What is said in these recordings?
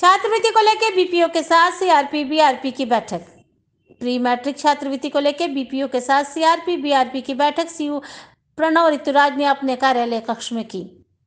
छात्रवृत्ति को लेकर बीपीओ के साथ सीआरपी बीआरपी की बैठक प्री मैट्रिक छात्रवृत्ति को लेकर बीपीओ के साथ सीआरपी बीआरपी की बैठक सीयू प्रणव ऋतुराज ने अपने कार्यालय कक्ष में की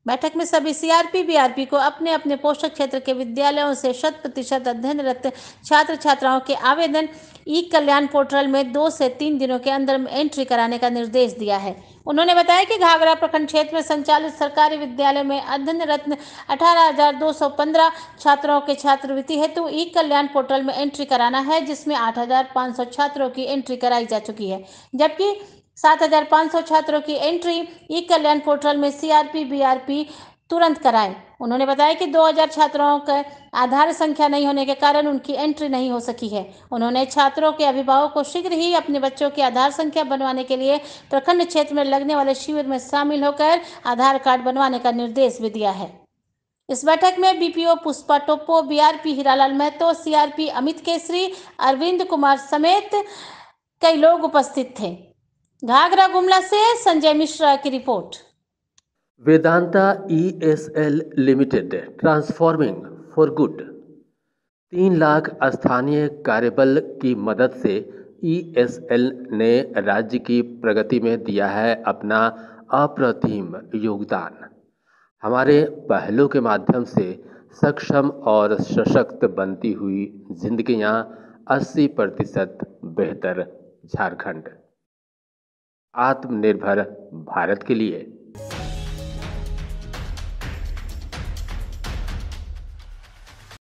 बैठक में सभी सीआरपी बीआरपी को अपने अपने पोषक क्षेत्र के विद्यालयों से शत प्रतिशत अध्ययनरत छात्र छात्राओं के आवेदन ई कल्याण पोर्टल में दो से तीन दिनों के अंदर एंट्री कराने का निर्देश दिया है उन्होंने बताया कि घाघरा प्रखंड क्षेत्र में संचालित सरकारी विद्यालय में अध्ययन रत्न अठारह छात्रों के छात्रवृत्ति हेतु ई कल्याण पोर्टल में एंट्री कराना है जिसमें 8,500 छात्रों की एंट्री कराई जा चुकी है जबकि 7,500 छात्रों की एंट्री ई कल्याण पोर्टल में सीआरपी बीआरपी तुरंत कराएं उन्होंने बताया कि 2000 छात्रों का आधार संख्या नहीं होने के कारण उनकी एंट्री नहीं हो सकी है उन्होंने छात्रों के अभिभावकों को शीघ्र ही अपने बच्चों की आधार संख्या बनवाने के लिए प्रखंड क्षेत्र में लगने वाले शिविर में शामिल होकर आधार कार्ड बनवाने का निर्देश भी दिया है इस बैठक में BPO Pushpa Toppo BRP Hiralal Mahto CRP Amit Kesari Arvind Kumar समेत कई लोग उपस्थित थे घाघरा गुमला से संजय मिश्रा की report Vedanta E S L limited transforming for good तीन लाख स्थानीय कार्यबल की मदद से ई एस एल ने राज्य की प्रगति में दिया है अपना अप्रतिम योगदान हमारे पहलों के माध्यम से सक्षम और सशक्त बनती हुई जिंदगियां 80 प्रतिशत बेहतर झारखंड आत्मनिर्भर भारत के लिए